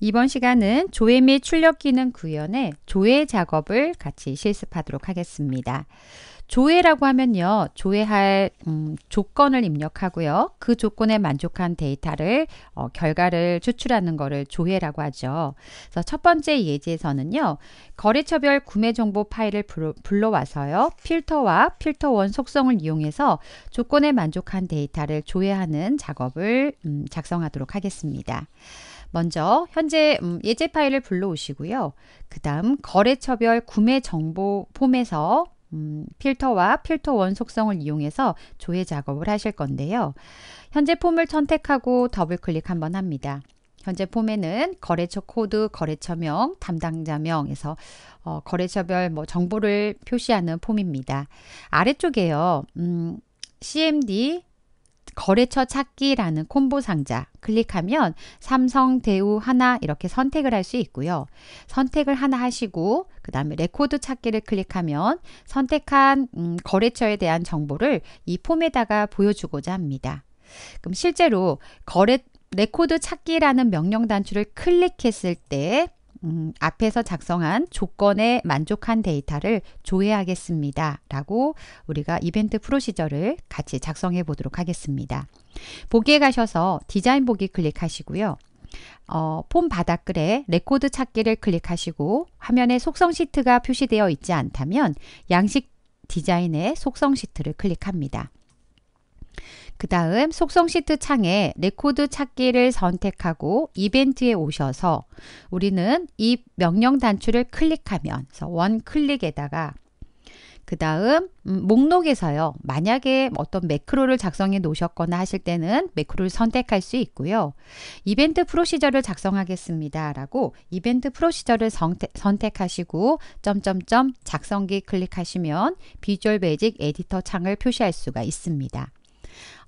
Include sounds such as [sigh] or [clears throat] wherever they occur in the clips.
이번 시간은 조회 및 출력 기능 구현의 조회 작업을 같이 실습하도록 하겠습니다. 조회라고 하면요. 조회할 음, 조건을 입력하고요. 그 조건에 만족한 데이터를 어, 결과를 추출하는 것을 조회라고 하죠. 그래서 첫 번째 예제에서는요. 거래처별 구매 정보 파일을 불러, 와서요 필터와 필터원 속성을 이용해서 조건에 만족한 데이터를 조회하는 작업을 음, 작성하도록 하겠습니다. 먼저 현재 음, 예제 파일을 불러오시고요. 그 다음 거래처별 구매 정보 폼에서 음, 필터와 필터 원 속성을 이용해서 조회 작업을 하실 건데요. 현재 폼을 선택하고 더블 클릭 한번 합니다. 현재 폼에는 거래처 코드, 거래처명, 담당자명에서 어, 거래처별 뭐 정보를 표시하는 폼입니다. 아래쪽에요. 음, CMD 거래처 찾기라는 콤보 상자 클릭하면 삼성, 대우, 하나 이렇게 선택을 할 수 있고요. 선택을 하나 하시고 그 다음에 레코드 찾기를 클릭하면 선택한 음, 거래처에 대한 정보를 이 폼에다가 보여주고자 합니다. 그럼 실제로 거래 레코드 찾기라는 명령 단추를 클릭했을 때 음, 앞에서 작성한 조건에 만족한 데이터를 조회하겠습니다. 라고 우리가 이벤트 프로시저를 같이 작성해 보도록 하겠습니다. 보기에 가셔서 디자인 보기 클릭하시고요. 어, 폼 바닥글에 레코드 찾기를 클릭하시고 화면에 속성 시트가 표시되어 있지 않다면 양식 디자인의 속성 시트를 클릭합니다. 그 다음 속성 시트 창에 레코드 찾기를 선택하고 이벤트에 오셔서 우리는 이 명령 단추를 클릭하면 원 클릭에다가 그 다음 음, 목록에서요. 만약에 어떤 매크로를 작성해 놓으셨거나 하실 때는 매크로를 선택할 수 있고요. 이벤트 프로시저를 작성하겠습니다. 라고 이벤트 프로시저를 선택, 하시고 점점점 작성기 클릭하시면 비주얼 베이직 에디터 창을 표시할 수가 있습니다.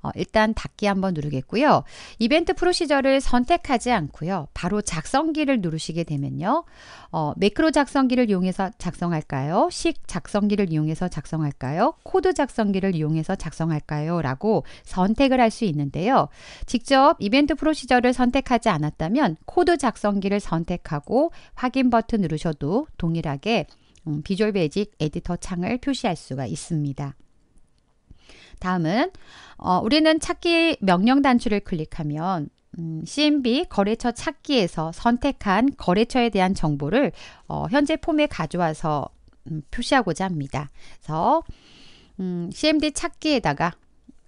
어, 일단 닫기 한번 누르겠고요. 이벤트 프로시저를 선택하지 않고요. 바로 작성기를 누르시게 되면요. 어, 매크로 작성기를 이용해서 작성할까요? 식 작성기를 이용해서 작성할까요? 코드 작성기를 이용해서 작성할까요? 라고 선택을 할 수 있는데요. 직접 이벤트 프로시저를 선택하지 않았다면 코드 작성기를 선택하고 확인 버튼 누르셔도 동일하게 음, 비주얼 베이직 에디터 창을 표시할 수가 있습니다. 다음은 어, 우리는 찾기 명령 단추를 클릭하면 음, CMB 거래처 찾기에서 선택한 거래처에 대한 정보를 어, 현재 폼에 가져와서 음, 표시하고자 합니다. 그래서 음, CMD 찾기에다가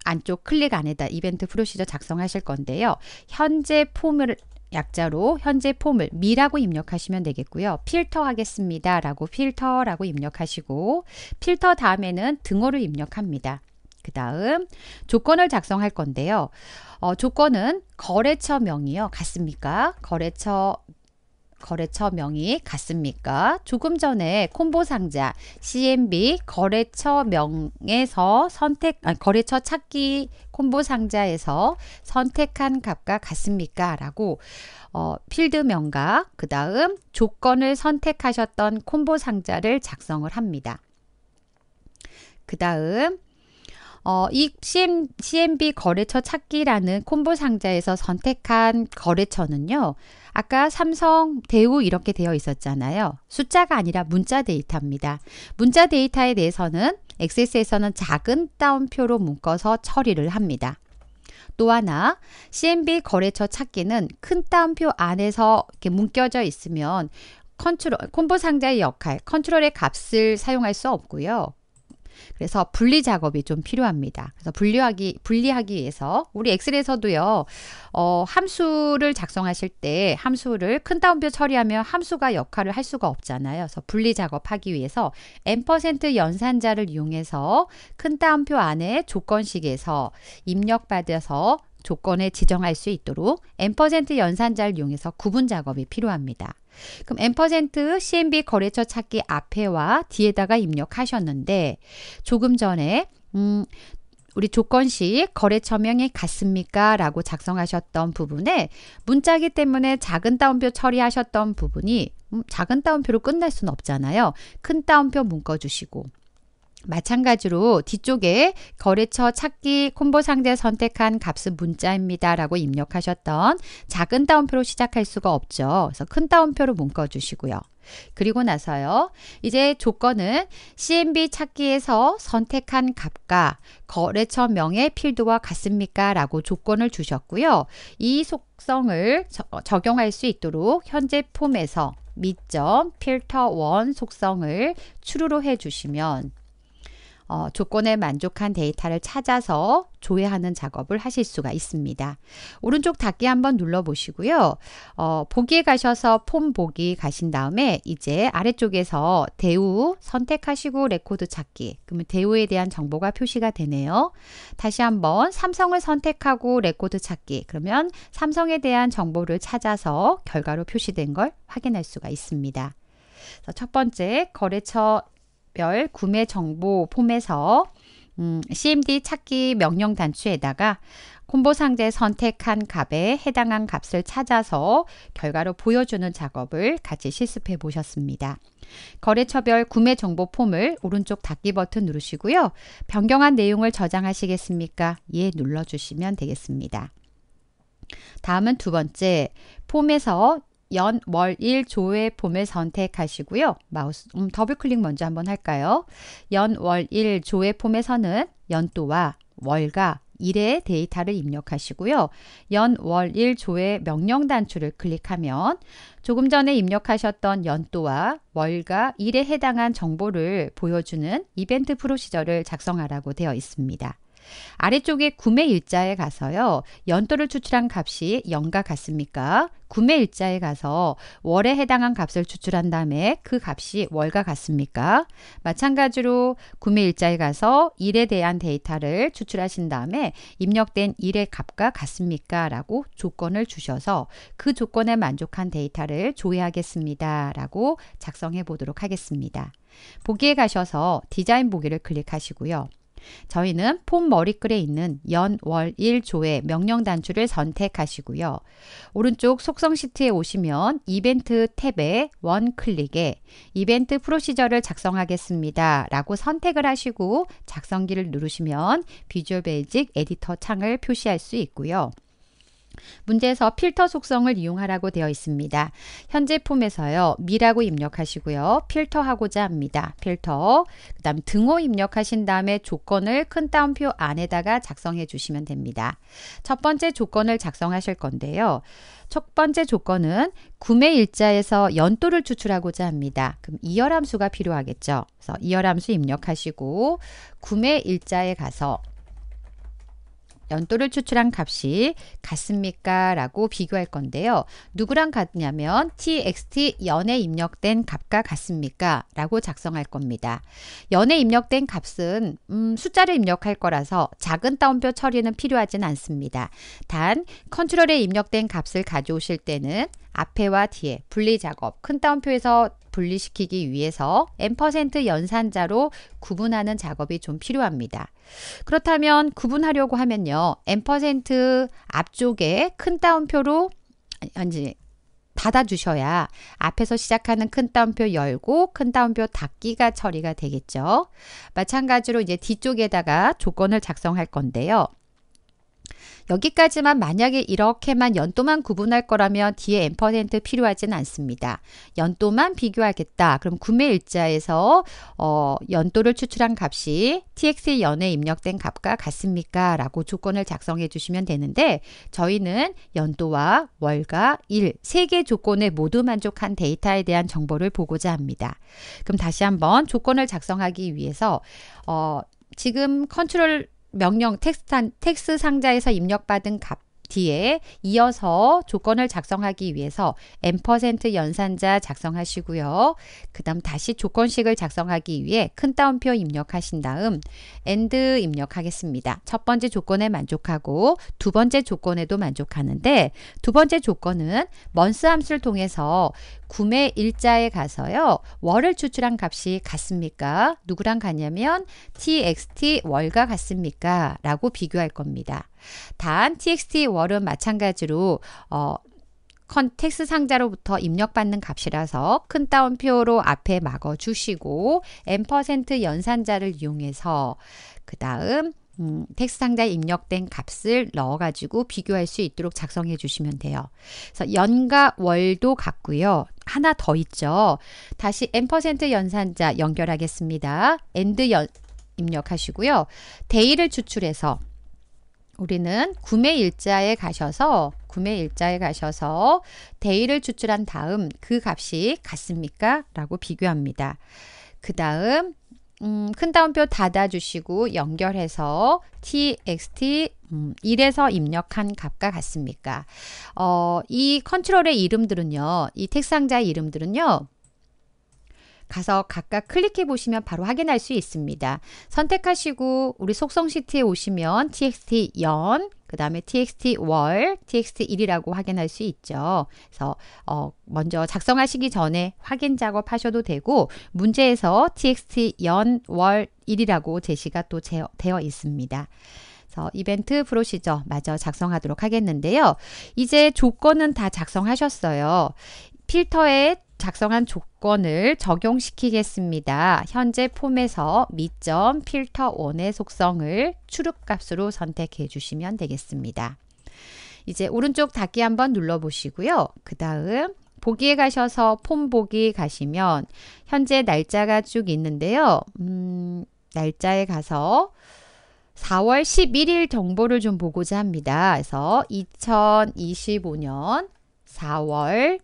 안쪽 클릭 안에다 이벤트 프로시저 작성하실 건데요. 현재 폼을 약자로 현재 폼을 미라고 입력하시면 되겠고요. 필터 하겠습니다. 라고 필터라고 입력하시고 필터 다음에는 등호를 입력합니다. 그 다음 조건을 작성할 건데요. 어, 조건은 거래처 명이요. 같습니까? 거래처 거래처 명이 같습니까? 조금 전에 콤보 상자 CMB 거래처 명에서 선택 아니, 거래처 찾기 콤보 상자에서 선택한 값과 같습니까? 라고 어, 필드명과 그 다음 조건을 선택하셨던 콤보 상자를 작성을 합니다. 그 다음 어, 이 CM, CMB 거래처 찾기라는 콤보 상자에서 선택한 거래처는요. 아까 삼성, 대우 이렇게 되어 있었잖아요. 숫자가 아니라 문자 데이터입니다. 문자 데이터에 대해서는 엑세스에서는 작은 따옴표로 묶어서 처리를 합니다. 또 하나, CMB 거래처 찾기는 큰 따옴표 안에서 이렇게 묶여져 있으면 컨트롤, 콤보 상자의 역할, 컨트롤의 값을 사용할 수 없고요. 그래서 분리 작업이 좀 필요합니다. 그래서 분리하기 분리하기 위해서 우리 엑셀에서도요. 어, 함수를 작성하실 때 함수를 큰 따옴표 처리하면 함수가 역할을 할 수가 없잖아요. 그래서 분리 작업하기 위해서 n% 연산자를 이용해서 큰 따옴표 안에 조건식에서 입력받아서 조건에 지정할 수 있도록 n% 연산자를 이용해서 구분 작업이 필요합니다. 그럼 엠퍼센트 CMB 거래처 찾기 앞에와 뒤에다가 입력하셨는데 조금 전에 음, 우리 조건식 거래처명이 같습니까? 라고 작성하셨던 부분에 문자기 때문에 작은 따옴표 처리하셨던 부분이 음, 작은 따옴표로 끝날 수는 없잖아요. 큰 따옴표 묶어주시고 마찬가지로 뒤쪽에 거래처 찾기 콤보 상자 선택한 값은 문자입니다. 라고 입력하셨던 작은 따옴표로 시작할 수가 없죠. 그래서 큰 따옴표로 묶어주시고요. 그리고 나서요. 이제 조건은 CMB 찾기에서 선택한 값과 거래처 명의 필드와 같습니까? 라고 조건을 주셨고요. 이 속성을 저, 어, 적용할 수 있도록 현재 폼에서 밑점 필터 원 속성을 true로 해주시면 어, 조건에 만족한 데이터를 찾아서 조회하는 작업을 하실 수가 있습니다. 오른쪽 닫기 한번 눌러보시고요. 어, 보기에 가셔서 폼 보기 가신 다음에 이제 아래쪽에서 대우 선택하시고 레코드 찾기 그러면 대우에 대한 정보가 표시가 되네요. 다시 한번 삼성을 선택하고 레코드 찾기 그러면 삼성에 대한 정보를 찾아서 결과로 표시된 걸 확인할 수가 있습니다. 첫 번째 거래처 별 구매 정보 폼에서 음, CMD 찾기 명령 단추에다가 콤보 상자에 선택한 값에 해당한 값을 찾아서 결과로 보여주는 작업을 같이 실습해 보셨습니다. 거래처별 구매 정보 폼을 오른쪽 닫기 버튼 누르시고요. 변경한 내용을 저장하시겠습니까? 예 눌러주시면 되겠습니다. 다음은 두 번째, 폼에서 연, 월, 일, 조의 폼을 선택하시고요. 마우스 음, 더블 클릭 먼저 한번 할까요? 연, 월, 일, 조의 폼에서는 연도와 월과 일의 데이터를 입력하시고요. 연, 월, 일, 조의 명령 단추를 클릭하면 조금 전에 입력하셨던 연도와 월과 일에 해당한 정보를 보여주는 이벤트 프로시저를 작성하라고 되어 있습니다. 아래쪽에 구매 일자에 가서요. 연도를 추출한 값이 연과 같습니까? 구매 일자에 가서 월에 해당한 값을 추출한 다음에 그 값이 월과 같습니까? 마찬가지로 구매 일자에 가서 일에 대한 데이터를 추출하신 다음에 입력된 일의 값과 같습니까? 라고 조건을 주셔서 그 조건에 만족한 데이터를 조회하겠습니다. 라고 작성해 보도록 하겠습니다. 보기에 가셔서 디자인 보기를 클릭하시고요. 저희는 폼 머리글에 있는 연, 월, 일 조의 명령 단추를 선택하시고요. 오른쪽 속성 시트에 오시면 이벤트 탭에 원 클릭에 이벤트 프로시저를 작성하겠습니다. 라고 선택을 하시고 작성기를 누르시면 비주얼 베이직 에디터 창을 표시할 수 있고요. 문제에서 필터 속성을 이용하라고 되어 있습니다. 현재 폼에서요. 미라고 입력하시고요. 필터하고자 합니다. 필터. 그 다음 등호 입력하신 다음에 조건을 큰 따옴표 안에다가 작성해 주시면 됩니다. 첫 번째 조건을 작성하실 건데요. 첫 번째 조건은 구매 일자에서 연도를 추출하고자 합니다. 그럼 이열 함수가 필요하겠죠. 그래서 이열 함수 입력하시고 구매 일자에 가서 연도를 추출한 값이 같습니까? 라고 비교할 건데요. 누구랑 같냐면 txt 연에 입력된 값과 같습니까? 라고 작성할 겁니다. 연에 입력된 값은 음, 숫자를 입력할 거라서 작은 따옴표 처리는 필요하진 않습니다. 단 컨트롤에 입력된 값을 가져오실 때는 앞에와 뒤에 분리 작업, 큰 따옴표에서 분리시키기 위해서 n% 연산자로 구분하는 작업이 좀 필요합니다. 그렇다면 구분하려고 하면요. n% 앞쪽에 큰 따옴표로 이제 닫아주셔야 앞에서 시작하는 큰 따옴표 열고 큰 따옴표 닫기가 처리가 되겠죠. 마찬가지로 이제 뒤쪽에다가 조건을 작성할 건데요. 여기까지만 만약에 이렇게만 연도만 구분할 거라면 뒤에 n% 필요하진 않습니다. 연도만 비교하겠다. 그럼 구매 일자에서 어, 연도를 추출한 값이 TX의 연에 입력된 값과 같습니까? 라고 조건을 작성해 주시면 되는데 저희는 연도와 월과일 세 개 조건에 모두 만족한 데이터에 대한 정보를 보고자 합니다. 그럼 다시 한번 조건을 작성하기 위해서 어, 지금 컨트롤 명령 텍스트, 텍스 상자에서 입력받은 값 뒤에 이어서 조건을 작성하기 위해서 n% 연산자 작성하시고요. 그 다음 다시 조건식을 작성하기 위해 큰 따옴표 입력하신 다음 AND 입력하겠습니다. 첫 번째 조건에 만족하고 두 번째 조건에도 만족하는데 두 번째 조건은 먼스 함수를 통해서 구매 일자에 가서요. 월을 추출한 값이 같습니까? 누구랑 같냐면 txt 월과 같습니까? 라고 비교할 겁니다. 단 txt 월은 마찬가지로 어, 컨텍스 상자로부터 입력받는 값이라서 큰 따옴표로 앞에 막어 주시고 n% 연산자를 이용해서 그 다음 음, 텍스 상자에 입력된 값을 넣어가지고 비교할 수 있도록 작성해 주시면 돼요. 그래서 연과 월도 같고요. 하나 더 있죠. 다시 n% 연산자 연결하겠습니다. and 연, 입력하시고요. 데이를 추출해서 우리는 구매 일자에 가셔서 구매 일자에 가셔서 데이를 추출한 다음 그 값이 같습니까? 라고 비교합니다. 그 다음 음, 큰 따옴표 닫아주시고 연결해서 txt 음, 1에서 입력한 값과 같습니까? 어, 이 컨트롤의 이름들은요. 이텍 상자의 이름들은요. 가서 각각 클릭해 보시면 바로 확인할 수 있습니다. 선택하시고 우리 속성 시트에 오시면 txt 연그 다음에 txt 월, txt1이라고 확인할 수 있죠. 그래서 어, 먼저 작성하시기 전에 확인 작업하셔도 되고 문제에서 txt 연, 월, 1이라고 제시가 또 제어, 되어 있습니다. 그래서 이벤트 프로시저 마저 작성하도록 하겠는데요. 이제 조건은 다 작성하셨어요. 필터에 작성한 조건을 적용시키겠습니다. 현재 폼에서 미점 필터 1의 속성을 출력값으로 선택해 주시면 되겠습니다. 이제 오른쪽 닫기 한번 눌러보시고요. 그 다음 보기에 가셔서 폼 보기 가시면 현재 날짜가 쭉 있는데요. 음, 날짜에 가서 4월 11일 정보를 좀 보고자 합니다. 그래서 2025년 4월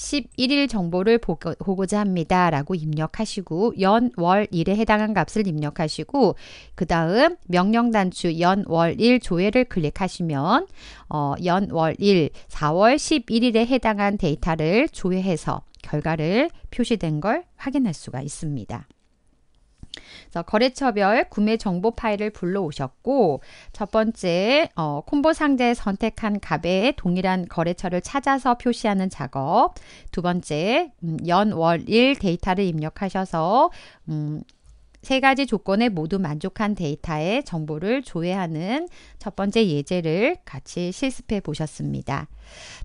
11일 정보를 보고, 자 합니다. 라고 입력하시고 연, 월, 일에 해당한 값을 입력하시고 그 다음 명령 단추 연, 월, 일 조회를 클릭하시면 어, 연, 월, 일 4월 11일에 해당한 데이터를 조회해서 결과를 표시된 걸 확인할 수가 있습니다. 그래서 거래처별 구매 정보 파일을 불러오셨고 첫 번째 어, 콤보 상자에 선택한 값에 동일한 거래처를 찾아서 표시하는 작업 두 번째 음, 연월일 데이터를 입력하셔서 음, 세 가지 조건에 모두 만족한 데이터의 정보를 조회하는 첫 번째 예제를 같이 실습해 보셨습니다.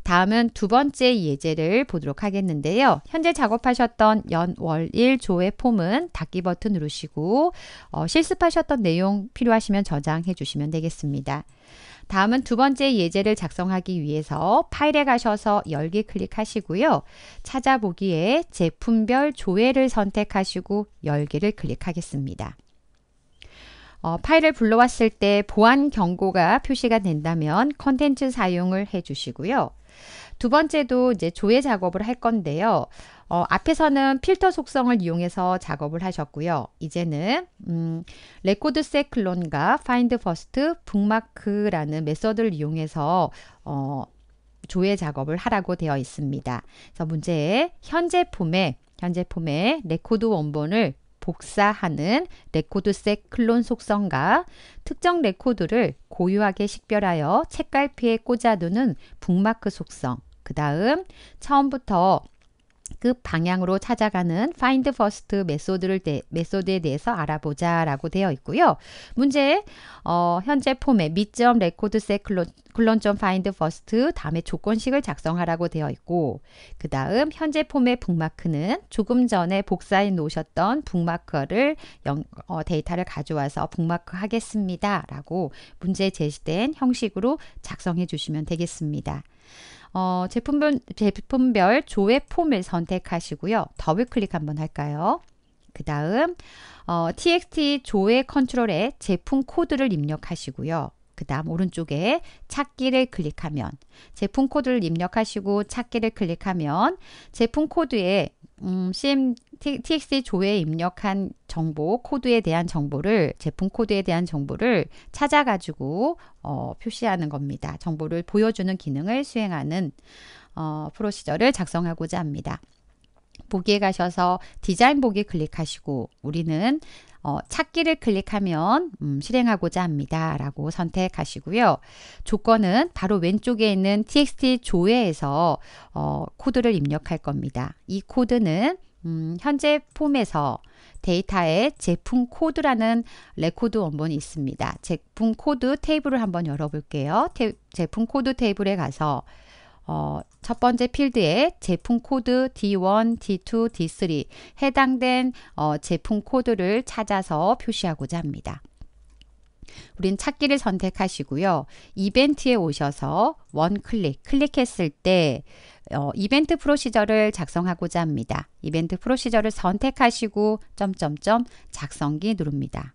다음은 두 번째 예제를 보도록 하겠는데요. 현재 작업하셨던 연월일 조회 폼은 닫기 버튼 누르시고 어, 실습하셨던 내용 필요하시면 저장해 주시면 되겠습니다. 다음은 두 번째 예제를 작성하기 위해서 파일에 가셔서 열기 클릭하시고요. 찾아보기에 제품별 조회를 선택하시고 열기를 클릭하겠습니다. 어, 파일을 불러왔을 때 보안 경고가 표시가 된다면 컨텐츠 사용을 해주시고요. 두 번째도 이제 조회 작업을 할 건데요. 어, 앞에서는 필터 속성을 이용해서 작업을 하셨고요. 이제는 음, 레코드 셋 클론과 파인드 퍼스트 북마크라는 메서드를 이용해서 어, 조회 작업을 하라고 되어 있습니다. 그래서 문제에 현재 폼에 현재 폼에 레코드 원본을 복사하는 레코드색 클론 속성과 특정 레코드를 고유하게 식별하여 책갈피에 꽂아두는 북마크 속성, 그 다음 처음부터 그 방향으로 찾아가는 find first 메소드를 대, 메소드에 대해서 알아보자 라고 되어 있고요. 문제 어, 현재 폼에 미점 레코드 셋 클론, 클론점 find first 다음에 조건식을 작성하라고 되어 있고 그 다음 현재 폼의 북마크는 조금 전에 복사해 놓으셨던 북마크를 연, 어, 데이터를 가져와서 북마크 하겠습니다 라고 문제 제시된 형식으로 작성해 주시면 되겠습니다. 어, 제품별, 제품별 조회 폼을 선택하시고요. 더블 클릭 한번 할까요? 그 다음 어, txt 조회 컨트롤에 제품 코드를 입력하시고요. 그 다음 오른쪽에 찾기를 클릭하면 제품 코드를 입력하시고 찾기를 클릭하면 제품 코드에 음, CM TXT 조에 입력한 정보, 코드에 대한 정보를, 제품 코드에 대한 정보를 찾아가지고 어, 표시하는 겁니다. 정보를 보여주는 기능을 수행하는 어, 프로시저를 작성하고자 합니다. 보기에 가셔서 디자인 보기 클릭하시고 우리는 어, 찾기를 클릭하면 음, 실행하고자 합니다. 라고 선택하시고요. 조건은 바로 왼쪽에 있는 txt 조회에서 어, 코드를 입력할 겁니다. 이 코드는 음, 현재 폼에서 데이터에 제품 코드라는 레코드 원본이 있습니다. 제품 코드 테이블을 한번 열어볼게요. 테, 제품 코드 테이블에 가서 어, 첫 번째 필드에 제품 코드 D1, D2, D3 해당된 어, 제품 코드를 찾아서 표시하고자 합니다. 우린 찾기를 선택하시고요. 이벤트에 오셔서 원클릭, 클릭했을 때 어, 이벤트 프로시저를 작성하고자 합니다. 이벤트 프로시저를 선택하시고 점점점 작성기 누릅니다.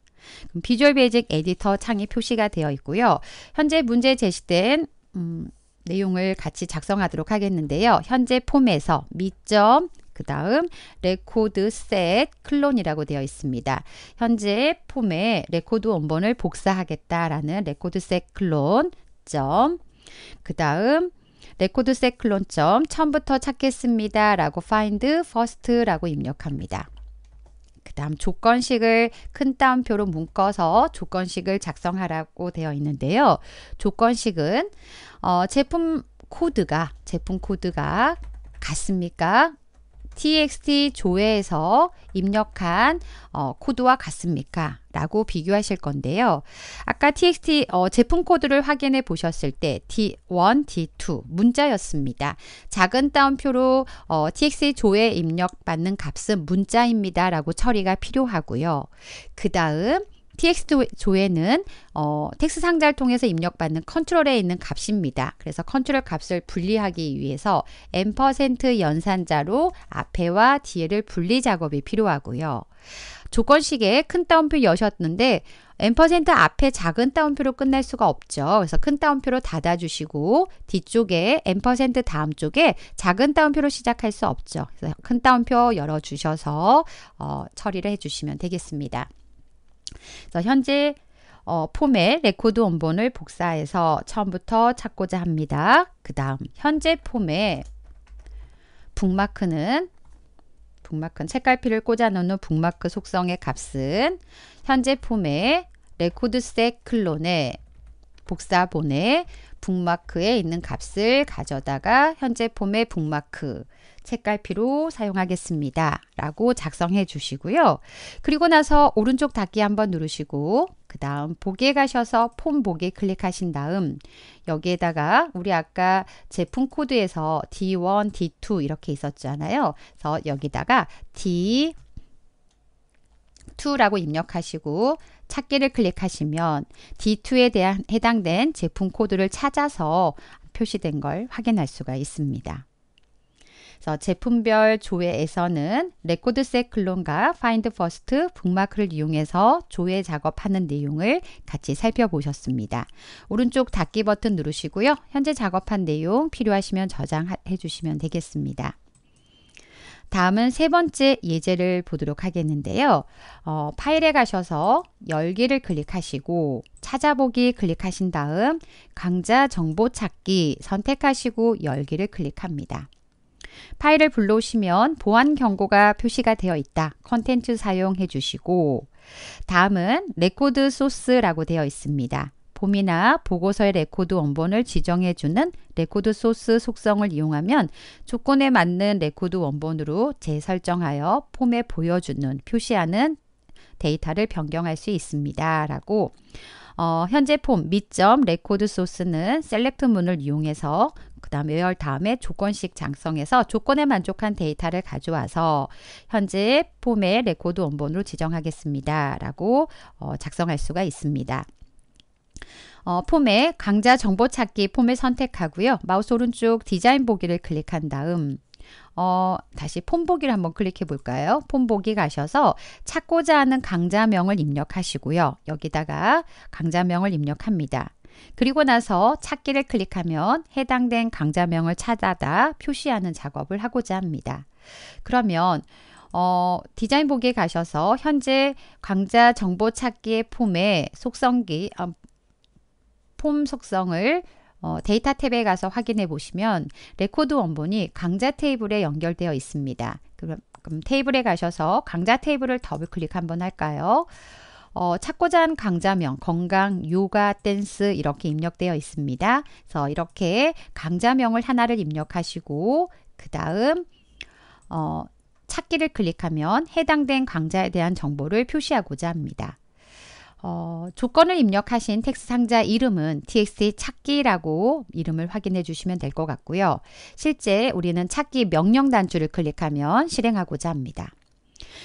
그럼 비주얼 베이직 에디터 창이 표시가 되어 있고요. 현재 문제 제시된 음, 내용을 같이 작성하도록 하겠는데요. 현재 폼에서 미점 그 다음 레코드 셋 클론이라고 되어 있습니다. 현재 폼에 레코드 원본을 복사하겠다라는 레코드 셋 클론 점 그 다음 레코드 셋 클론점 처음부터 찾겠습니다. 라고 find first 라고 입력합니다. 그 다음 조건식을 큰 따옴표로 묶어서 조건식을 작성하라고 되어 있는데요. 조건식은 어, 제품 코드가 제품 코드가 같습니까? txt 조회에서 입력한 어, 코드와 같습니까? 라고 비교하실 건데요. 아까 txt 어, 제품 코드를 확인해 보셨을 때 d1, d2 문자였습니다. 작은 따옴표로 어, txt 조회 입력받는 값은 문자입니다. 라고 처리가 필요하고요. 그 다음 txt 조에는 어, 텍스 트 상자를 통해서 입력받는 컨트롤에 있는 값입니다. 그래서 컨트롤 값을 분리하기 위해서 n% 연산자로 앞에와 뒤에를 분리 작업이 필요하고요. 조건식에 큰 따옴표 여셨는데 n% 앞에 작은 따옴표로 끝날 수가 없죠. 그래서 큰 따옴표로 닫아주시고 뒤쪽에 n% 다음 쪽에 작은 따옴표로 시작할 수 없죠. 그래서 큰 따옴표 열어주셔서 어, 처리를 해주시면 되겠습니다. 자, 현재 어, 폼의 레코드 원본을 복사해서 처음부터 찾고자 합니다. 그 다음 현재 폼의 북마크는 북마크 책갈피를 꽂아놓는 북마크 속성의 값은 현재 폼의 레코드셋 클론의 복사본의 북마크에 있는 값을 가져다가 현재 폼의 북마크 책갈피로 사용하겠습니다. 라고 작성해 주시고요. 그리고 나서 오른쪽 닫기 한번 누르시고 그 다음 보기에 가셔서 폼 보기 클릭하신 다음 여기에다가 우리 아까 제품 코드에서 D1, D2 이렇게 있었잖아요. 그래서 여기다가 D 2라고 입력하시고 찾기를 클릭하시면 D2에 대한 해당된 제품 코드를 찾아서 표시된 걸 확인할 수가 있습니다. 그래서 제품별 조회에서는 레코드셋 클론과 파인드 퍼스트 북마크를 이용해서 조회 작업하는 내용을 같이 살펴보셨습니다. 오른쪽 닫기 버튼 누르시고요. 현재 작업한 내용 필요하시면 저장해 주시면 되겠습니다. 다음은 세 번째 예제를 보도록 하겠는데요. 어, 파일에 가셔서 열기를 클릭하시고 찾아보기 클릭하신 다음 강좌 정보 찾기 선택하시고 열기를 클릭합니다. 파일을 불러오시면 보안 경고가 표시가 되어 있다. 컨텐츠 사용해 주시고 다음은 레코드 소스라고 되어 있습니다. 봄이나 보고서의 레코드 원본을 지정해주는 레코드 소스 속성을 이용하면 조건에 맞는 레코드 원본으로 재설정하여 폼에 보여주는 표시하는 데이터를 변경할 수 있습니다. 라고 어, 현재 폼, 미점, 레코드 소스는 셀렉트 문을 이용해서 그 다음에 열 다음에 조건식 작성해서 조건에 만족한 데이터를 가져와서 현재 폼의 레코드 원본으로 지정하겠습니다. 라고 어, 작성할 수가 있습니다. 어, 폼에 강좌 정보 찾기 폼을 선택하고요. 마우스 오른쪽 디자인 보기를 클릭한 다음 어, 다시 폼보기를 한번 클릭해 볼까요? 폼보기 가셔서 찾고자 하는 강좌명을 입력하시고요. 여기다가 강좌명을 입력합니다. 그리고 나서 찾기를 클릭하면 해당된 강좌명을 찾아다 표시하는 작업을 하고자 합니다. 그러면 어, 디자인 보기에 가셔서 현재 강좌 정보 찾기의 폼의 속성기, 어, 폼 속성을 어, 데이터 탭에 가서 확인해 보시면 레코드 원본이 강좌 테이블에 연결되어 있습니다. 그럼, 그럼 테이블에 가셔서 강좌 테이블을 더블 클릭 한번 할까요? 어, 찾고자 한 강좌명, 건강, 요가, 댄스 이렇게 입력되어 있습니다. 그래서 이렇게 강좌명을 하나를 입력하시고 그 다음 어, 찾기를 클릭하면 해당된 강좌에 대한 정보를 표시하고자 합니다. 어, 조건을 입력하신 텍스 상자 이름은 txt 찾기라고 이름을 확인해 주시면 될 것 같고요. 실제 우리는 찾기 명령 단추를 클릭하면 실행하고자 합니다.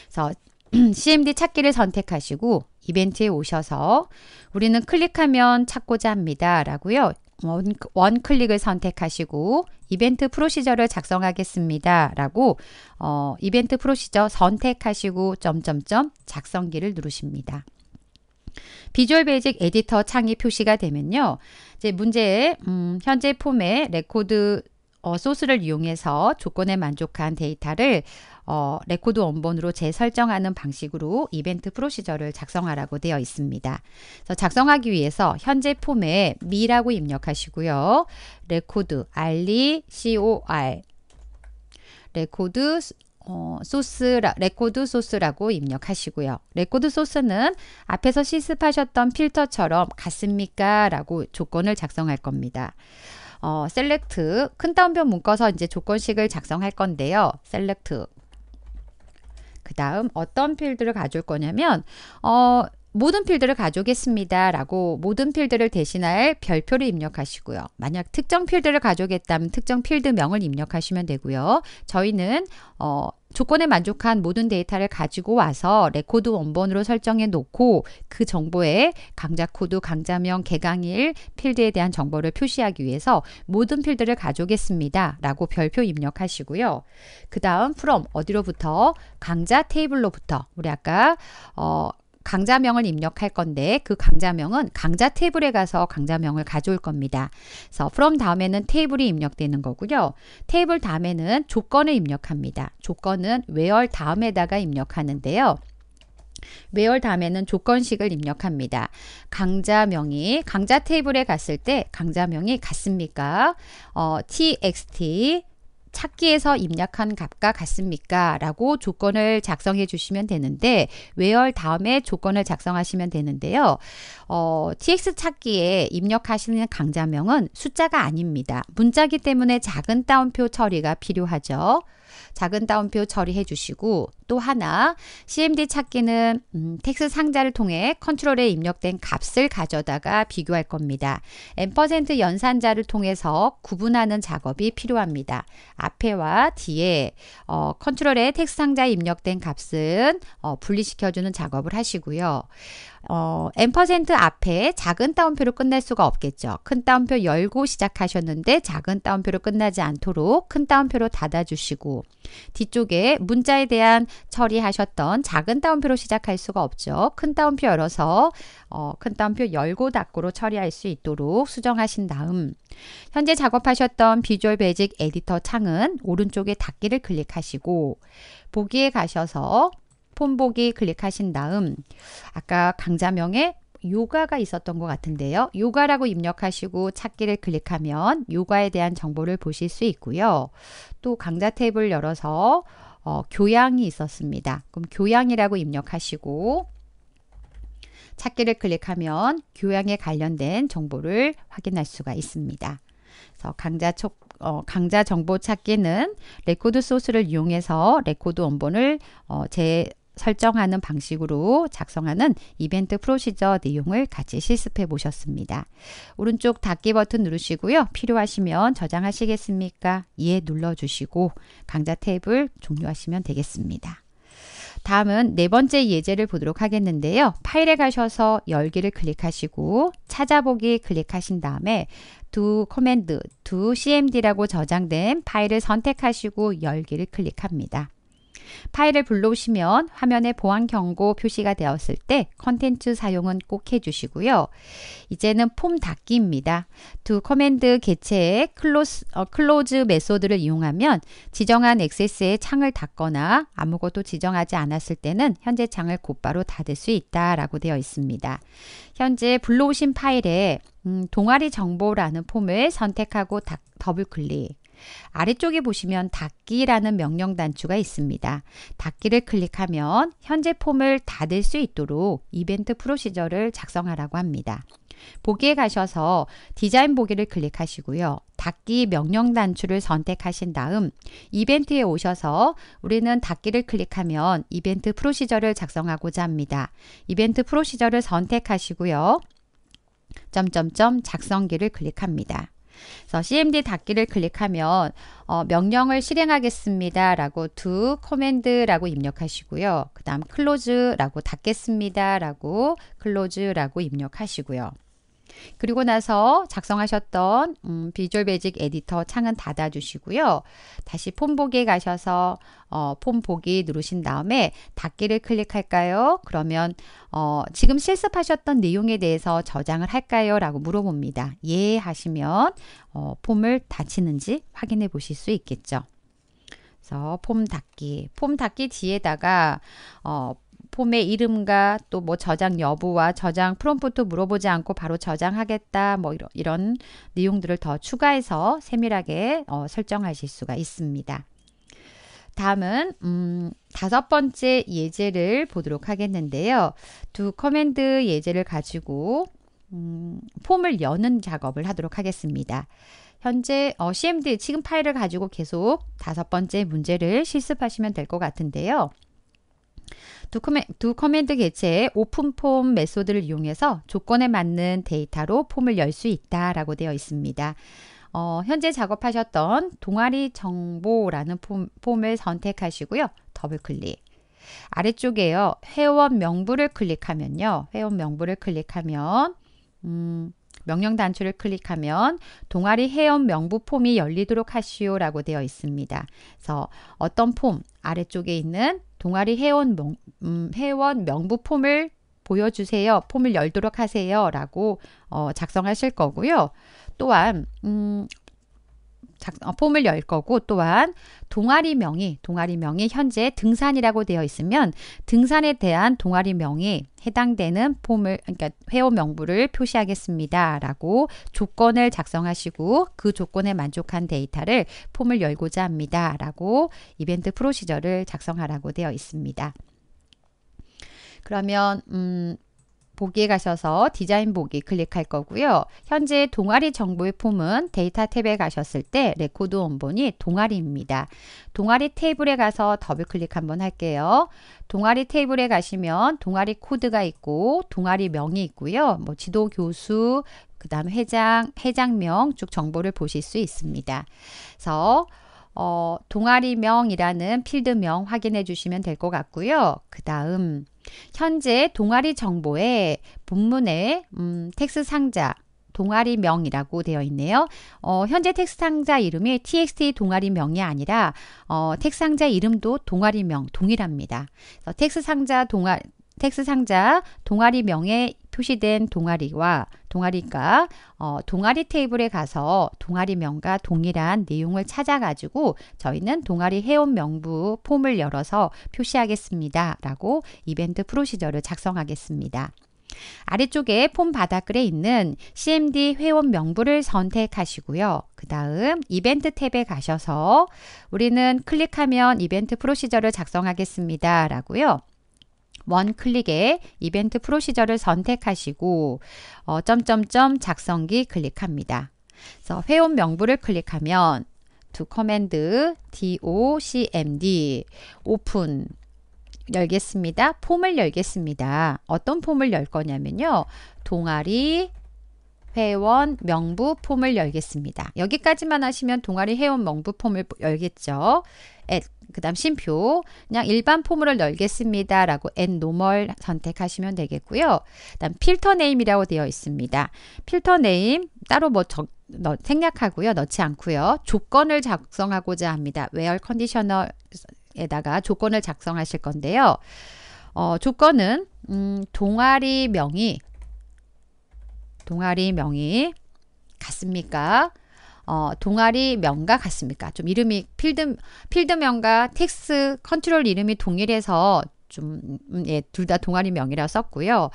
그래서 [clears throat] CMD 찾기를 선택하시고 이벤트에 오셔서 우리는 클릭하면 찾고자 합니다. 라고요. 원, 원 클릭을 선택하시고 이벤트 프로시저를 작성하겠습니다. 라고 어, 이벤트 프로시저 선택하시고 점점점 작성기를 누르십니다. 비주얼 베이직 에디터 창이 표시가 되면요. 이제 문제의 음, 현재 폼의 레코드 어, 소스를 이용해서 조건에 만족한 데이터를 어, 레코드 원본으로 재설정하는 방식으로 이벤트 프로시저를 작성하라고 되어 있습니다. 그래서 작성하기 위해서 현재 폼에 미라고 입력하시고요. 레코드 알리 cor 레코드 어, 소스 레코드 소스라고 입력하시고요. 레코드 소스는 앞에서 시습하셨던 필터처럼 같습니까? 라고 조건을 작성할 겁니다. 어, 셀렉트 큰 따옴표 묶어서 이제 조건식을 작성할 건데요. 셀렉트 그 다음 어떤 필드를 가져올 거냐면 어, 모든 필드를 가져오겠습니다. 라고 모든 필드를 대신할 별표를 입력하시고요. 만약 특정 필드를 가져오겠다면 특정 필드명을 입력하시면 되고요. 저희는 어, 조건에 만족한 모든 데이터를 가지고 와서 레코드 원본으로 설정해 놓고 그 정보에 강좌 코드, 강좌명 개강일 필드에 대한 정보를 표시하기 위해서 모든 필드를 가져오겠습니다. 라고 별표 입력하시고요. 그 다음 from 어디로부터 강좌 테이블로부터 우리 아까 어, 강좌명을 입력할 건데 그 강좌명은 강좌 테이블에 가서 강좌명을 가져올 겁니다. 그래서 from 다음에는 테이블이 입력되는 거고요. 테이블 다음에는 조건을 입력합니다. 조건은 where 다음에다가 입력하는데요. 매월 다음에는 조건식을 입력합니다. 강자명이 강자 테이블에 갔을 때 강자명이 같습니까? 어, txt 찾기에서 입력한 값과 같습니까? 라고 조건을 작성해 주시면 되는데 외열 다음에 조건을 작성하시면 되는데요. 어, tx 찾기에 입력하시는 강좌명은 숫자가 아닙니다. 문자기 때문에 작은 따옴표 처리가 필요하죠. 작은 따옴표 처리해 주시고 또 하나 CMD 찾기는 음, 텍스 상자를 통해 컨트롤에 입력된 값을 가져다가 비교할 겁니다. n% 연산자를 통해서 구분하는 작업이 필요합니다. 앞에와 뒤에 어, 컨트롤에 텍스 상자에 입력된 값은 어, 분리시켜주는 작업을 하시고요. 어, 퍼센트 앞에 작은 따옴표로 끝낼 수가 없겠죠. 큰 따옴표 열고 시작하셨는데 작은 따옴표로 끝나지 않도록 큰 따옴표로 닫아주시고 뒤쪽에 문자에 대한 처리하셨던 작은 따옴표로 시작할 수가 없죠. 큰 따옴표 열어서 어, 큰 따옴표 열고 닫고로 처리할 수 있도록 수정하신 다음 현재 작업하셨던 비주얼 베직 에디터 창은 오른쪽에 닫기를 클릭하시고 보기에 가셔서 폰 보기 클릭하신 다음 아까 강좌명에 요가가 있었던 것 같은데요. 요가라고 입력하시고 찾기를 클릭하면 요가에 대한 정보를 보실 수 있고요. 또 강좌 탭을 열어서 어, 교양이 있었습니다. 그럼 교양이라고 입력하시고 찾기를 클릭하면 교양에 관련된 정보를 확인할 수가 있습니다. 그래서 강좌 촉 어, 강좌 정보 찾기는 레코드 소스를 이용해서 레코드 원본을 어, 제 설정하는 방식으로 작성하는 이벤트 프로시저 내용을 같이 실습해 보셨습니다. 오른쪽 닫기 버튼 누르시고요. 필요하시면 저장하시겠습니까? 예 눌러주시고 강좌 테이블 종료하시면 되겠습니다. 다음은 네 번째 예제를 보도록 하겠는데요. 파일에 가셔서 열기를 클릭하시고 찾아보기 클릭하신 다음에 두 커맨드, 두 cmd라고 저장된 파일을 선택하시고 열기를 클릭합니다. 파일을 불러오시면 화면에 보안 경고 표시가 되었을 때 컨텐츠 사용은 꼭 해주시고요. 이제는 폼 닫기입니다. 두 커맨드 개체의 클로스, 어, 클로즈 메소드를 이용하면 지정한 액세스의 창을 닫거나 아무것도 지정하지 않았을 때는 현재 창을 곧바로 닫을 수 있다라고 되어 있습니다. 현재 불러오신 파일에 음, 동아리 정보라는 폼을 선택하고 다, 더블 클릭. 아래쪽에 보시면 닫기라는 명령 단추가 있습니다. 닫기를 클릭하면 현재 폼을 닫을 수 있도록 이벤트 프로시저를 작성하라고 합니다. 보기에 가셔서 디자인 보기를 클릭하시고요. 닫기 명령 단추를 선택하신 다음 이벤트에 오셔서 우리는 닫기를 클릭하면 이벤트 프로시저를 작성하고자 합니다. 이벤트 프로시저를 선택하시고요. 점점점 작성기를 클릭합니다. 그래서 cmd 닫기를 클릭하면 어, 명령을 실행하겠습니다 라고 do command 라고 입력하시고요. 그 다음 close 라고 닫겠습니다 라고 close 라고 입력하시고요. 그리고 나서 작성하셨던 음, 비주얼 베직 에디터 창은 닫아주시고요. 다시 폼 보기에 가셔서 어, 폼 보기 누르신 다음에 닫기를 클릭할까요? 그러면 어, 지금 실습하셨던 내용에 대해서 저장을 할까요? 라고 물어봅니다. 예 하시면 어, 폼을 닫히는지 확인해 보실 수 있겠죠. 그래서 폼 닫기, 폼 닫기 뒤에다가 어, 폼의 이름과 또 뭐 저장 여부와 저장 프롬프트 물어보지 않고 바로 저장하겠다 뭐 이런, 이런 내용들을 더 추가해서 세밀하게 어, 설정하실 수가 있습니다. 다음은 음, 다섯 번째 예제를 보도록 하겠는데요. 두 커맨드 예제를 가지고 음, 폼을 여는 작업을 하도록 하겠습니다. 현재 어, CMD 지금 파일을 가지고 계속 다섯 번째 문제를 실습하시면 될 것 같은데요. 두, 커맨, 두 커맨드 개체의 오픈폼 메소드를 이용해서 조건에 맞는 데이터로 폼을 열 수 있다라고 되어 있습니다. 어, 현재 작업하셨던 동아리 정보라는 폼, 폼을 선택하시고요. 더블 클릭. 아래쪽에요. 회원 명부를 클릭하면요. 회원 명부를 클릭하면 음, 명령 단추를 클릭하면 동아리 회원 명부 폼이 열리도록 하시오라고 되어 있습니다. 그래서 어떤 폼 아래쪽에 있는 동아리 회원, 명, 음, 회원 명부 폼을 보여주세요. 폼을 열도록 하세요. 라고 어, 작성하실 거고요. 또한 음, 어, 폼을 열 거고 또한 동아리명이 동아리명이 현재 등산이라고 되어 있으면 등산에 대한 동아리명이 해당되는 폼을 그러니까 회원 명부를 표시하겠습니다라고 조건을 작성하시고 그 조건에 만족한 데이터를 폼을 열고자 합니다라고 이벤트 프로시저를 작성하라고 되어 있습니다. 그러면 음, 보기에 가셔서 디자인 보기 클릭할 거고요. 현재 동아리 정보의 폼은 데이터 탭에 가셨을 때 레코드 원본이 동아리입니다. 동아리 테이블에 가서 더블 클릭 한번 할게요. 동아리 테이블에 가시면 동아리 코드가 있고 동아리 명이 있고요. 뭐 지도 교수 그 다음 회장, 회장명 쭉 정보를 보실 수 있습니다. 그래서 어, 동아리명이라는 필드명 확인해 주시면 될 것 같고요. 그 다음 현재 동아리 정보에 본문에 음, 텍스 상자 동아리명이라고 되어 있네요. 어, 현재 텍스 상자 이름이 txt 동아리명이 아니라 어, 텍스 상자 이름도 동아리명 동일합니다. 텍스 상자 동아 텍스 상자 동아리명의 표시된 동아리와 동아리가 어, 동아리 테이블에 가서 동아리명과 동일한 내용을 찾아가지고 저희는 동아리 회원 명부 폼을 열어서 표시하겠습니다. 라고 이벤트 프로시저를 작성하겠습니다. 아래쪽에 폼 바닥글에 있는 CMD 회원 명부를 선택하시고요. 그 다음 이벤트 탭에 가셔서 우리는 클릭하면 이벤트 프로시저를 작성하겠습니다. 라고요. 원 클릭에 이벤트 프로시저를 선택하시고 어, 점점점 작성기 클릭합니다. 그래서 회원 명부를 클릭하면 to 커맨드 docmd 오픈 열겠습니다. 폼을 열겠습니다. 어떤 폼을 열 거냐면요. 동아리 회원 명부 폼을 열겠습니다. 여기까지만 하시면 동아리 회원 명부 폼을 열겠죠. at 그 다음 심표 그냥 일반 포물을 넣겠습니다 라고 n 노멀 선택하시면 되겠고요 그 다음 필터 네임이라고 되어 있습니다 필터 네임 따로 뭐 적, 넣, 생략하고요 넣지 않고요 조건을 작성하고자 합니다 웨얼 컨디셔너에다가 조건을 작성하실 건데요 어, 조건은 음, 동아리 명이 동아리 명이 같습니까? 어, 동아리 명과 같습니까? 좀 이름이 필드 필드명과 텍스 컨트롤 이름이 동일해서 좀 음, 예, 둘 다 동아리 명이라 썼고요.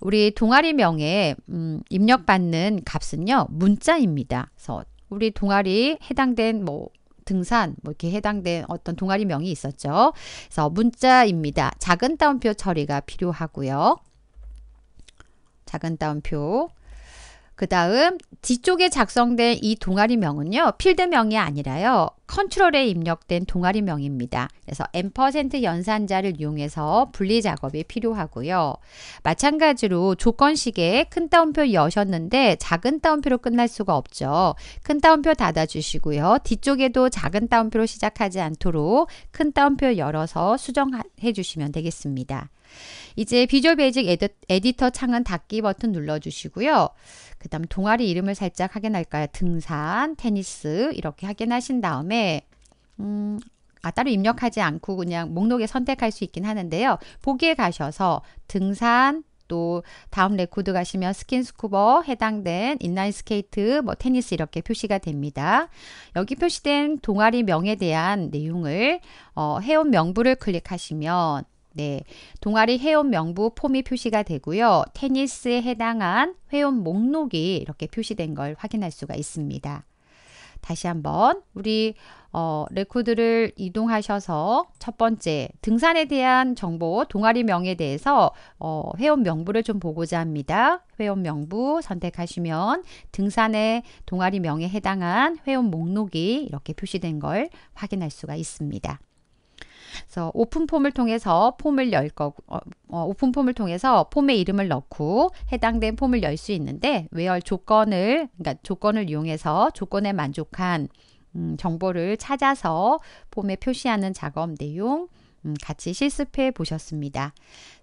우리 동아리 명에 음, 입력받는 값은요 문자입니다. 그래서 우리 동아리 해당된 뭐 등산 뭐 이렇게 해당된 어떤 동아리 명이 있었죠. 그래서 문자입니다. 작은 따옴표 처리가 필요하고요. 작은 따옴표 그 다음 뒤쪽에 작성된 이 동아리명은요. 필드명이 아니라요. 컨트롤에 입력된 동아리명입니다. 그래서 n% 연산자를 이용해서 분리 작업이 필요하고요. 마찬가지로 조건식에 큰 따옴표 여셨는데 작은 따옴표로 끝날 수가 없죠. 큰 따옴표 닫아주시고요. 뒤쪽에도 작은 따옴표로 시작하지 않도록 큰 따옴표 열어서 수정해 주시면 되겠습니다. 이제 비주얼 베이직 에디, 에디터 창은 닫기 버튼 눌러주시고요. 그 다음 동아리 이름을 살짝 확인할까요? 등산, 테니스 이렇게 확인하신 다음에 음, 아, 따로 입력하지 않고 그냥 목록에 선택할 수 있긴 하는데요. 보기에 가셔서 등산, 또 다음 레코드 가시면 스킨스쿠버 해당된 인라인 스케이트 뭐 테니스 이렇게 표시가 됩니다. 여기 표시된 동아리 명에 대한 내용을 어, 회원 명부를 클릭하시면 네, 동아리 회원 명부 폼이 표시가 되고요. 테니스에 해당한 회원 목록이 이렇게 표시된 걸 확인할 수가 있습니다. 다시 한번 우리 어, 레코드를 이동하셔서 첫 번째 등산에 대한 정보 동아리 명에 대해서 어, 회원 명부를 좀 보고자 합니다. 회원 명부 선택하시면 등산의 동아리 명에 해당한 회원 목록이 이렇게 표시된 걸 확인할 수가 있습니다. 그래서 오픈 폼을 통해서 폼을 열 거고 어, 어 오픈 폼을 통해서 폼의 이름을 넣고 해당된 폼을 열 수 있는데 외열 조건을 그러니까 조건을 이용해서 조건에 만족한 음, 정보를 찾아서 폼에 표시하는 작업 내용 음, 같이 실습해 보셨습니다.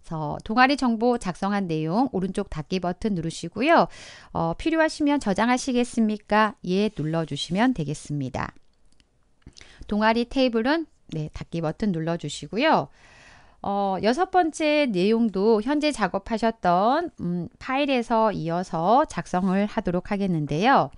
그래서 동아리 정보 작성한 내용 오른쪽 닫기 버튼 누르시고요. 어, 필요하시면 저장하시겠습니까? 예 눌러주시면 되겠습니다. 동아리 테이블은 네, 닫기 버튼 눌러주시고요. 어, 여섯 번째 내용도 현재 작업하셨던 음, 파일에서 이어서 작성을 하도록 하겠는데요.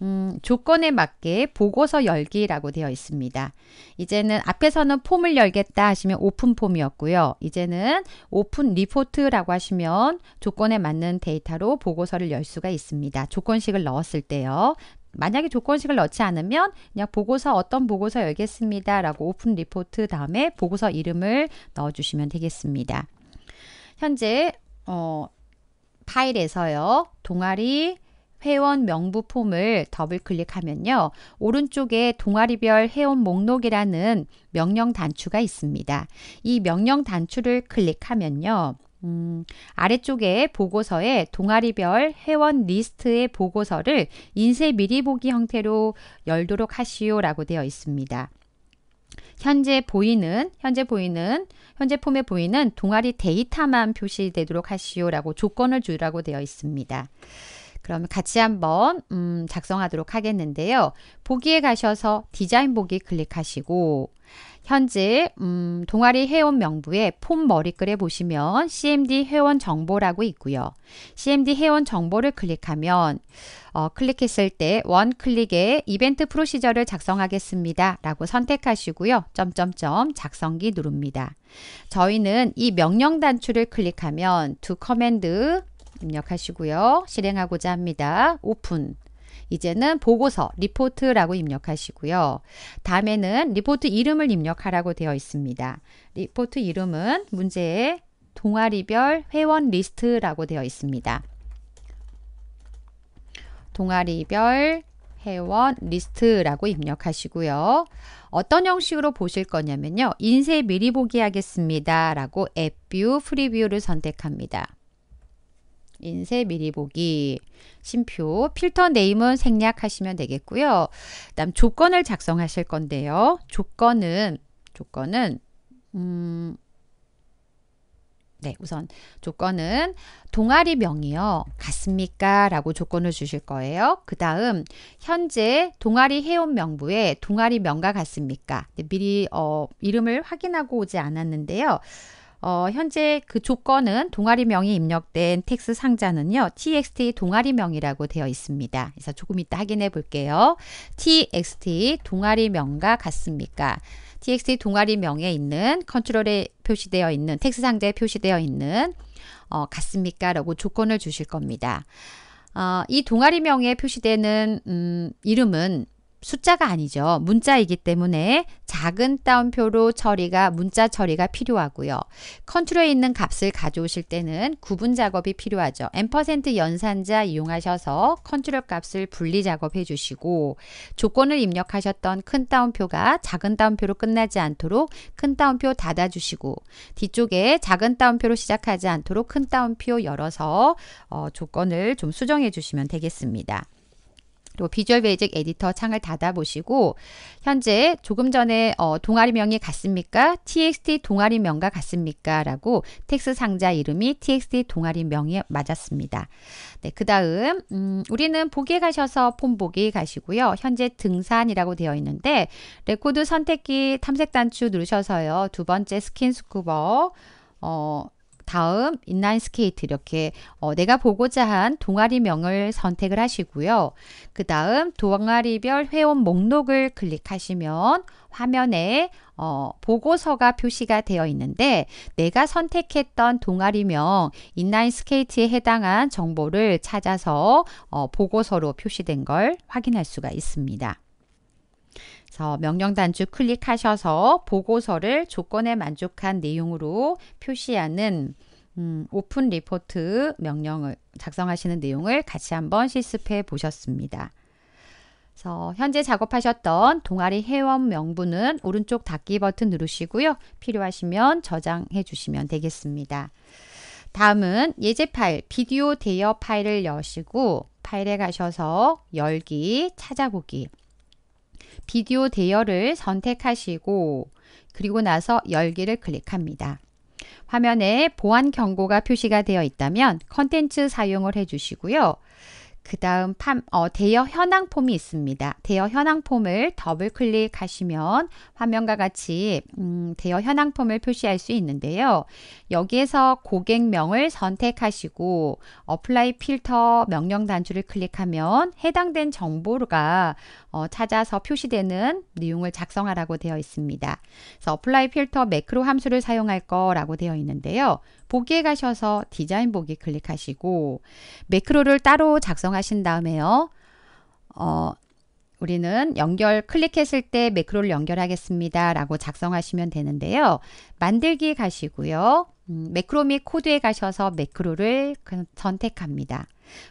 음, 조건에 맞게 보고서 열기라고 되어 있습니다. 이제는 앞에서는 폼을 열겠다 하시면 오픈 폼이었고요. 이제는 오픈 리포트라고 하시면 조건에 맞는 데이터로 보고서를 열 수가 있습니다. 조건식을 넣었을 때요. 만약에 조건식을 넣지 않으면 그냥 보고서 어떤 보고서 열겠습니다 라고 오픈 리포트 다음에 보고서 이름을 넣어주시면 되겠습니다. 현재 어, 파일에서요 동아리 회원 명부 폼을 더블 클릭하면요. 오른쪽에 동아리별 회원 목록이라는 명령 단추가 있습니다. 이 명령 단추를 클릭하면요. 음, 아래쪽에 보고서에 동아리별 회원 리스트의 보고서를 인쇄 미리 보기 형태로 열도록 하시오라고 되어 있습니다. 현재 보이는 현재 보이는 현재 폼에 보이는 동아리 데이터만 표시되도록 하시오라고 조건을 주라고 되어 있습니다. 그럼 같이 한번 음, 작성하도록 하겠는데요. 보기에 가셔서 디자인 보기 클릭하시고 현재 음, 동아리 회원 명부에 폼 머리글에 보시면 CMD 회원 정보라고 있고요. CMD 회원 정보를 클릭하면 어, 클릭했을 때 원클릭에 이벤트 프로시저를 작성하겠습니다. 라고 선택하시고요. 점점점 작성기 누릅니다. 저희는 이 명령 단추를 클릭하면 두 커맨드 입력하시고요. 실행하고자 합니다. 오픈 이제는 보고서, 리포트라고 입력하시고요. 다음에는 리포트 이름을 입력하라고 되어 있습니다. 리포트 이름은 문제에 동아리별 회원 리스트라고 되어 있습니다. 동아리별 회원 리스트라고 입력하시고요. 어떤 형식으로 보실 거냐면요. 인쇄 미리 보기 하겠습니다. 라고 앱뷰 프리뷰를 선택합니다. 인쇄 미리 보기 심표 필터 네임은 생략하시면 되겠고요. 그다음 조건을 작성하실 건데요. 조건은 조건은 음 네, 우선 조건은 동아리 명이요. 같습니까? 라고 조건을 주실 거예요. 그 다음, 현재 동아리 회원 명부에 동아리 명과 같습니까? 미리 어, 이름을 확인하고 오지 않았는데요. 어, 현재 그 조건은 동아리명이 입력된 텍스 상자는요. txt 동아리명이라고 되어 있습니다. 그래서 조금 이따 확인해 볼게요. txt 동아리명과 같습니까? txt 동아리명에 있는 컨트롤에 표시되어 있는 텍스 상자에 표시되어 있는 어, 같습니까? 라고 조건을 주실 겁니다. 어, 이 동아리명에 표시되는 음, 이름은 숫자가 아니죠. 문자이기 때문에 작은 따옴표로 처리가 문자 처리가 필요하고요. 컨트롤에 있는 값을 가져오실 때는 구분 작업이 필요하죠. 앰퍼센트 연산자 이용하셔서 컨트롤 값을 분리 작업해 주시고 조건을 입력하셨던 큰 따옴표가 작은 따옴표로 끝나지 않도록 큰 따옴표 닫아 주시고 뒤쪽에 작은 따옴표로 시작하지 않도록 큰 따옴표 열어서 어, 조건을 좀 수정해 주시면 되겠습니다. 그리고 비주얼 베이직 에디터 창을 닫아보시고 현재 조금 전에 어, 동아리명이 같습니까? txt 동아리명과 같습니까? 라고 텍스 상자 이름이 txt 동아리명이 맞았습니다. 네, 그 다음 음, 우리는 보기에 가셔서 폼 보기 가시고요. 현재 등산이라고 되어 있는데 레코드 선택기 탐색 단추 누르셔서요. 두 번째 스킨 스쿠버 어, 다음 인라인 스케이트 이렇게 어, 내가 보고자 한 동아리명을 선택을 하시고요. 그 다음 동아리별 회원 목록을 클릭하시면 화면에 어, 보고서가 표시가 되어 있는데 내가 선택했던 동아리명 인라인 스케이트에 해당한 정보를 찾아서 어, 보고서로 표시된 걸 확인할 수가 있습니다. 그래서 명령 단축 클릭하셔서 보고서를 조건에 만족한 내용으로 표시하는 음, 오픈 리포트 명령을 작성하시는 내용을 같이 한번 실습해 보셨습니다. 그래서 현재 작업하셨던 동아리 회원 명부는 오른쪽 닫기 버튼 누르시고요. 필요하시면 저장해 주시면 되겠습니다. 다음은 예제 파일, 비디오 대여 파일을 여시고 파일에 가셔서 열기, 찾아보기, 비디오 대여를 선택하시고 그리고 나서 열기를 클릭합니다. 화면에 보안 경고가 표시가 되어 있다면 컨텐츠 사용을 해주시고요. 그 다음 어, 대여 현황 폼이 있습니다. 대여 현황 폼을 더블 클릭하시면 화면과 같이 음, 대여 현황 폼을 표시할 수 있는데요. 여기에서 고객명을 선택하시고 어플라이 필터 명령 단추를 클릭하면 해당된 정보가 어, 찾아서 표시되는 내용을 작성하라고 되어 있습니다. 그래서 어플라이 필터 매크로 함수를 사용할 거라고 되어 있는데요. 보기에 가셔서 디자인 보기 클릭하시고 매크로를 따로 작성하신 다음에요. 어, 우리는 연결 클릭했을 때 매크로를 연결하겠습니다. 라고 작성하시면 되는데요. 만들기 가시고요. 음, 매크로 및 코드에 가셔서 매크로를 그 선택합니다.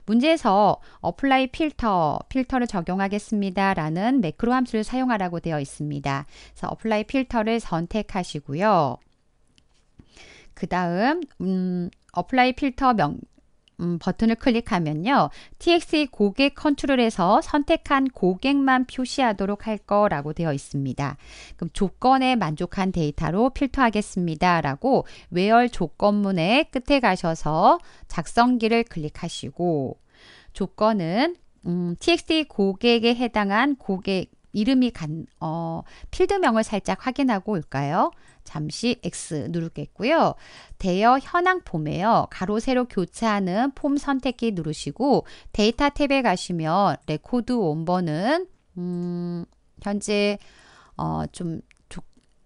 문제에서 어플라이 필터, 필터를 적용하겠습니다. 라는 매크로 함수를 사용하라고 되어 있습니다. 그래서 어플라이 필터를 선택하시고요. 그 다음 음, 어플라이 필터 명, 음, 버튼을 클릭하면요. TXE 고객 컨트롤에서 선택한 고객만 표시하도록 할 거라고 되어 있습니다. 그럼 조건에 만족한 데이터로 필터하겠습니다. 라고 외열 조건문의 끝에 가셔서 작성기를 클릭하시고 조건은 음, TXE 고객에 해당한 고객 이름이 간, 어, 필드명을 살짝 확인하고 올까요? 잠시 X 누르겠고요. 대여 현황 폼에요. 가로 세로 교차하는 폼 선택기 누르시고 데이터 탭에 가시면 레코드 원본은 음, 현재 어, 좀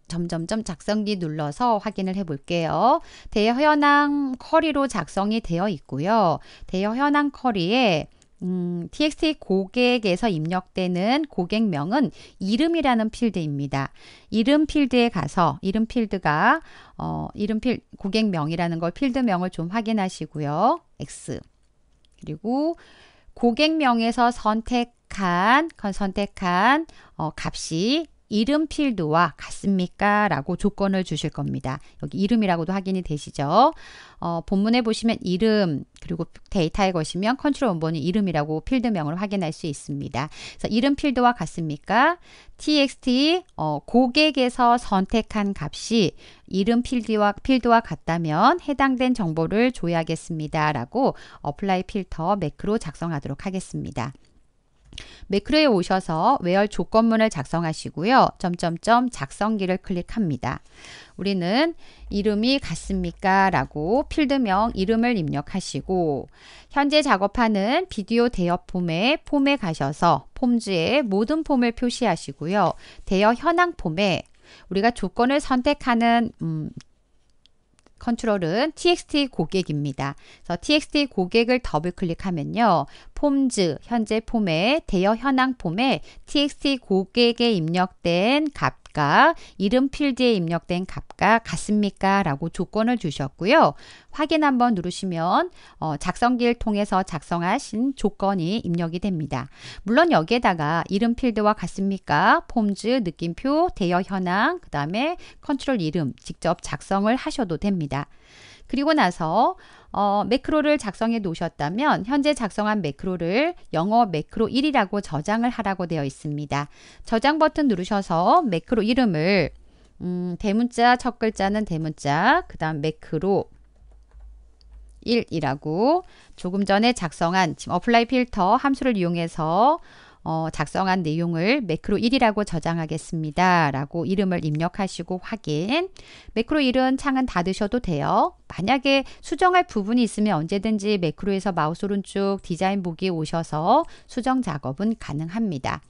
점점점 작성기 눌러서 확인을 해 볼게요. 대여 현황 커리로 작성이 되어 있고요. 대여 현황 커리에 음, txt 고객에서 입력되는 고객명은 이름이라는 필드입니다. 이름 필드에 가서 이름 필드가 어, 이름 필 고객명이라는 걸 필드명을 좀 확인하시고요. x 그리고 고객명에서 선택한 선택한 어, 값이 이름 필드와 같습니까? 라고 조건을 주실 겁니다. 여기 이름이라고도 확인이 되시죠? 어, 본문에 보시면 이름 그리고 데이터에 거시면 컨트롤 원본이 이름이라고 필드명을 확인할 수 있습니다. 그래서 이름 필드와 같습니까? txt 어, 고객에서 선택한 값이 이름 필드와, 필드와 같다면 해당된 정보를 조회하겠습니다. 라고 어플라이 필터 매크로 작성하도록 하겠습니다. 매크로에 오셔서 외열 조건문을 작성하시고요. 점점점 작성기를 클릭합니다. 우리는 이름이 같습니까? 라고 필드명 이름을 입력하시고 현재 작업하는 비디오 대여 폼의 폼에 가셔서 폼즈의 모든 폼을 표시하시고요. 대여 현황 폼에 우리가 조건을 선택하는 음, 컨트롤은 txt 고객입니다. 그래서 txt 고객을 더블 클릭하면요. 폼즈 현재 폼에 대여 현황 폼에 txt 고객에 입력된 값 값과 이름 필드에 입력된 값과 같습니까? 라고 조건을 주셨고요. 확인 한번 누르시면 어, 작성기를 통해서 작성하신 조건이 입력이 됩니다. 물론 여기에다가 이름 필드와 같습니까? 폼즈, 느낌표, 대여 현황, 그 다음에 컨트롤 이름 직접 작성을 하셔도 됩니다. 그리고 나서 어, 매크로를 작성해 놓으셨다면 현재 작성한 매크로를 영어 매크로 1이라고 저장을 하라고 되어 있습니다. 저장 버튼 누르셔서 매크로 이름을 음, 대문자 첫 글자는 대문자 그 다음 매크로 1이라고 조금 전에 작성한 지금 어플라이 필터 함수를 이용해서 어, 작성한 내용을 매크로 1이라고 저장하겠습니다. 라고 이름을 입력하시고 확인. 매크로 1은 창은 닫으셔도 돼요. 만약에 수정할 부분이 있으면 언제든지 매크로에서 마우스 오른쪽 디자인 보기에 오셔서 수정 작업은 가능합니다.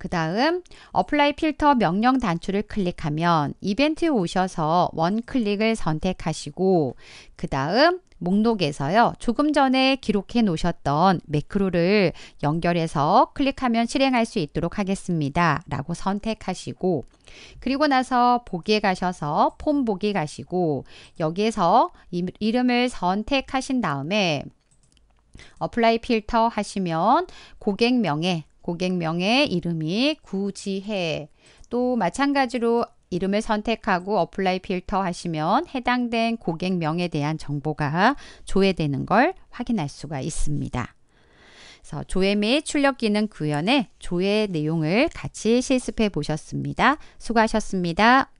그 다음 어플라이 필터 명령 단추를 클릭하면 이벤트에 오셔서 원클릭을 선택하시고 그 다음 목록에서요. 조금 전에 기록해 놓으셨던 매크로를 연결해서 클릭하면 실행할 수 있도록 하겠습니다. 라고 선택하시고 그리고 나서 보기에 가셔서 폼 보기 가시고 여기에서 이름을 선택하신 다음에 어플라이 필터 하시면 고객명에 고객명의 이름이 구지혜 또 마찬가지로 이름을 선택하고 어플라이 필터 하시면 해당된 고객명에 대한 정보가 조회되는 걸 확인할 수가 있습니다. 그래서 조회 및 출력 기능 구현에 조회 내용을 같이 실습해 보셨습니다. 수고하셨습니다.